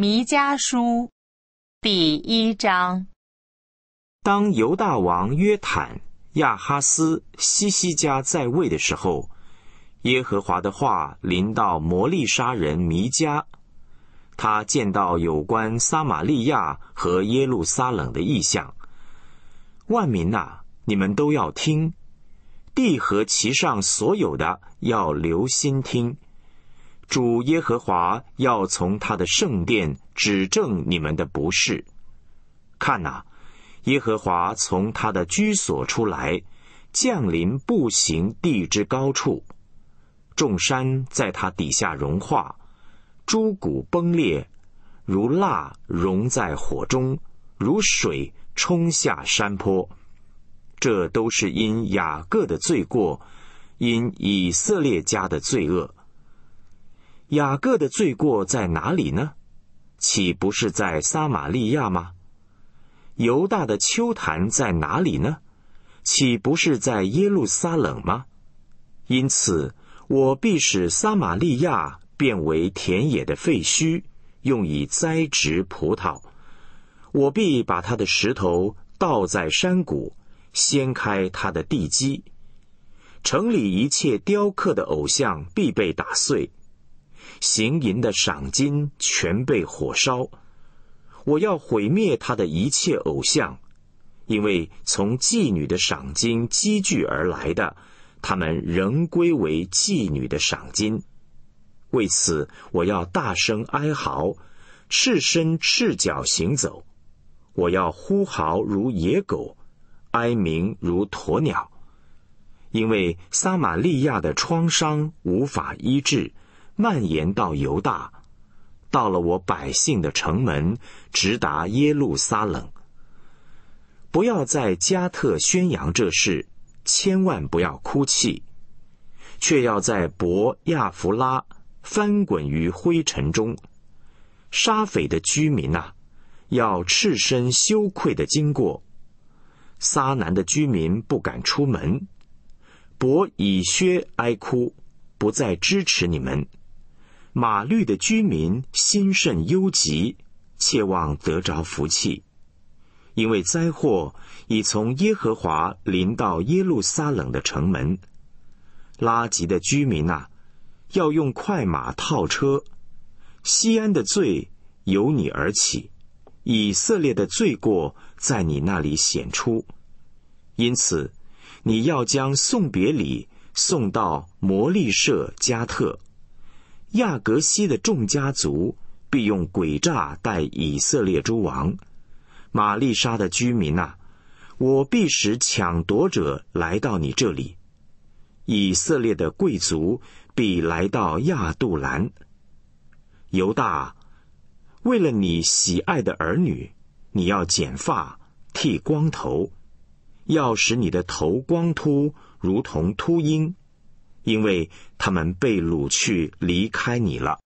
弥迦书第一章：当犹大王约坦、亚哈斯、西西家在位的时候，耶和华的话临到摩利沙人弥迦，他见到有关撒玛利亚和耶路撒冷的意象。万民呐，你们都要听；地和其上所有的要留心听。主耶和华要从他的圣殿指证你们的不是。看呐，耶和华从他的居所出来，降临，步行地之高处，众山在他底下融化，诸谷崩裂，如蜡融在火中，如水冲下山坡。这都是因雅各的罪过，因以色列家的罪恶。雅各的罪过在哪里呢？岂不是在撒玛利亚吗？犹大的丘坛在哪里呢？岂不是在耶路撒冷吗？因此，我必使撒玛利亚变为田野的废墟，用以栽植葡萄；我必把它的石头倒在山谷，掀开它的地基。城里一切雕刻的偶像必被打碎。行淫的赏金全被火烧，我要毁灭他的一切偶像，因为从妓女的赏金积聚而来的，他们仍归为妓女的赏金。为此，我要大声哀嚎，赤身赤脚行走，我要呼嚎如野狗，哀鸣如鸵鸟，因为撒玛利亚的创伤无法医治。蔓延到犹大，到了我百姓的城门，直达耶路撒冷。不要在加特宣扬这事，千万不要哭泣，却要在伯亚弗拉翻滚于灰尘中。沙匪的居民呐，要赤身羞愧的经过。撒南的居民不敢出门，伯以薛哀哭，不再支持你们。马律的居民心甚忧急，切望得着福气，因为灾祸已从耶和华临到耶路撒冷的城门。拉吉的居民啊，要用快马套车。西安的罪由你而起，以色列的罪过在你那里显出，因此你要将送别礼送到摩利舍加特。亚格西的众家族必用诡诈待以色列诸王；玛丽莎的居民啊，我必使抢夺者来到你这里；以色列的贵族必来到亚杜兰。犹大，为了你喜爱的儿女，你要剪发、剃光头，要使你的头光秃，如同秃鹰。因为他们被掳去，离开你了。